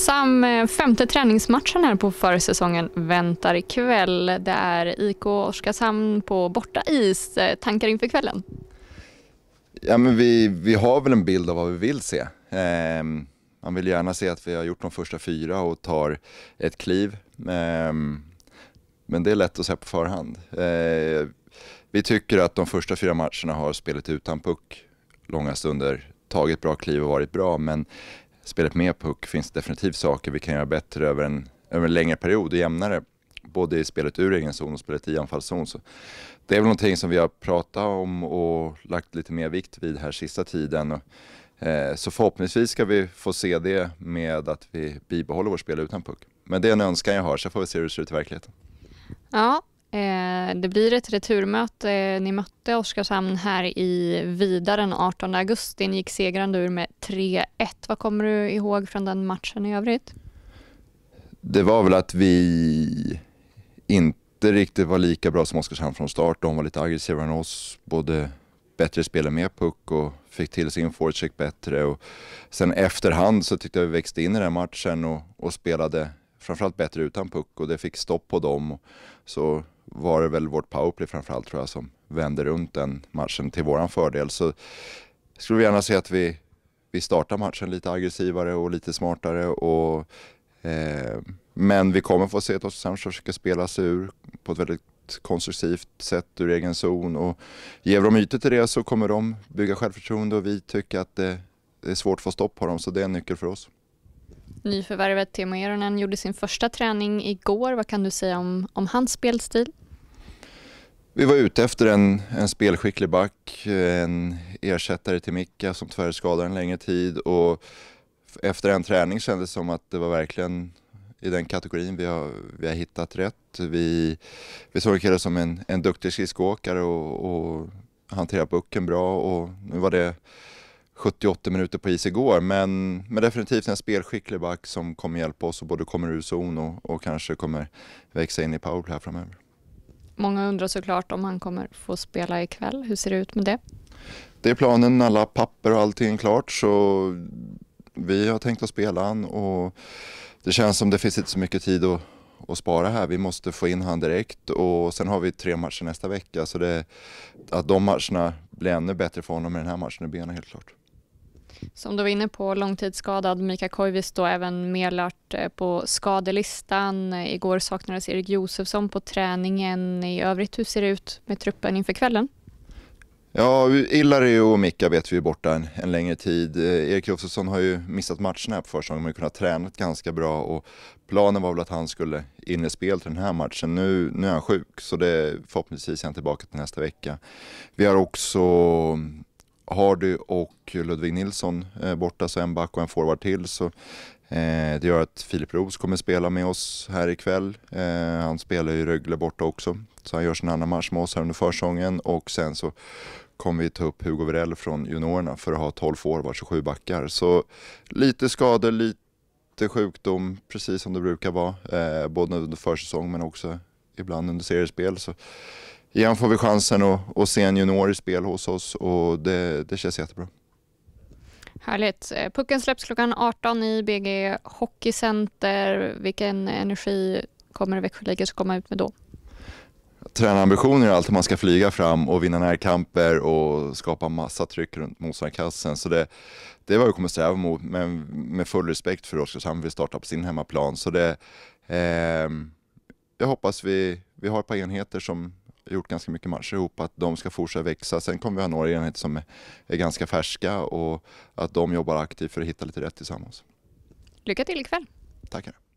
Sam, eh, femte träningsmatchen här på försäsongen väntar ikväll. Det är IK Oskarshamn på borta is. Eh, tankar inför kvällen? Ja, men vi, vi har väl en bild av vad vi vill se. Eh, man vill gärna se att vi har gjort de första fyra och tar ett kliv. Eh, men det är lätt att säga på förhand. Eh, vi tycker att de första fyra matcherna har spelet utan puck långa stunder tagit bra kliv och varit bra men spelet med puck finns definitivt saker vi kan göra bättre över en, över en längre period och jämnare. Både i spelet ur egen zon och spelet i anfallszon. Så det är väl någonting som vi har pratat om och lagt lite mer vikt vid här sista tiden. Och, eh, så förhoppningsvis ska vi få se det med att vi bibehåller vårt spel utan puck. Men det är en önskan jag har, så får vi se hur det ser ut i verkligheten. Ja, Eh, det blir ett returmöte. Ni mötte Oskarshamn här i Vida den 18 augusti. Ni gick segrande ur med 3-1. Vad kommer du ihåg från den matchen i övrigt? Det var väl att vi inte riktigt var lika bra som Oskarshamn från start. De var lite aggressivare än oss. Både bättre spelare med puck och fick till sin forecheck bättre. Och sen efterhand så tyckte jag vi växte in i den matchen och, och spelade framförallt bättre utan puck och det fick stopp på dem. Så var det väl vårt powerplay framförallt tror jag som vände runt den matchen till våran fördel. Så skulle vi gärna se att vi, vi startar matchen lite aggressivare och lite smartare. Och, eh, men vi kommer få se att Oskarshamn försöker spela sig ur på ett väldigt konstruktivt sätt ur egen zon. Och ger de ytor till det så kommer de bygga självförtroende och vi tycker att det, det är svårt att få stopp på dem. Så det är en nyckel för oss. Nyförvärvet Teemu Eronen gjorde sin första träning igår. Vad kan du säga om, om hans spelstil? Vi var ute efter en, en spelskicklig back, en ersättare till Mika som tyvärr skadade en längre tid och efter en träning kändes det som att det var verkligen i den kategorin vi har, vi har hittat rätt. Vi, vi såg Kille som en, en duktig skridskoåkare och, och hanterade pucken bra och nu var det 70-80 minuter på is igår, men, men definitivt en spelskicklig back som kommer hjälpa oss och både kommer ur zon och, och kanske kommer växa in i powerplay här framöver. Många undrar såklart om han kommer få spela ikväll. Hur ser det ut med det? Det är planen, alla papper och allting är klart så vi har tänkt att spela han och det känns som det finns inte så mycket tid att, att spara här. Vi måste få in han direkt och sen har vi tre matcher nästa vecka så det, att de matcherna blir ännu bättre för honom i den här matchen i benen helt klart. Som du var inne på, långtidsskadad Mika Koivisto även medlart eh, på skadelistan. Eh, igår saknades Erik Josefsson på träningen. I övrigt, hur ser det ut med truppen inför kvällen? Ja, Ilari och Mika vet vi är borta en, en, längre tid. Eh, Erik Josefsson har ju missat matcherna på försäsongen men kunnat träna ganska bra och planen var väl att han skulle in i spel till den här matchen. Nu, nu är han sjuk så det, förhoppningsvis är han tillbaka till nästa vecka. Vi har också Hardy och Ludvig Nilsson eh, borta, så en back och en forward till. Så eh, det gör att Filip Roos kommer spela med oss här ikväll. Eh, han spelar ju Rögle borta också, så han gör sin andra match med oss här under försången och sen så kommer vi ta upp Hugo Virell från juniorerna för att ha 12 forwards och 7 backar. Så lite skador, lite sjukdom, precis som det brukar vara, både under försäsong men också ibland under seriespel. Så igen får vi chansen att, att se en junior i spel hos oss och det, det känns jättebra. Härligt. Eh, pucken släpps klockan 18 i BG Hockeycenter. Vilken energi kommer att komma ut med då? Tränarambitioner är alltid att man ska flyga fram och vinna närkamper och skapa massa tryck runt motståndarkassen. Så det, det är vad vi kommer sträva mot, men med full respekt för Oskarshamn vi startar på sin hemmaplan. Så det, eh, jag hoppas vi, vi har ett par enheter som, gjort ganska mycket matcher ihop, att de ska fortsätta växa. Sen kommer vi ha några enheter som är ganska färska och att de jobbar aktivt för att hitta lite rätt tillsammans. Lycka till ikväll. Tackar.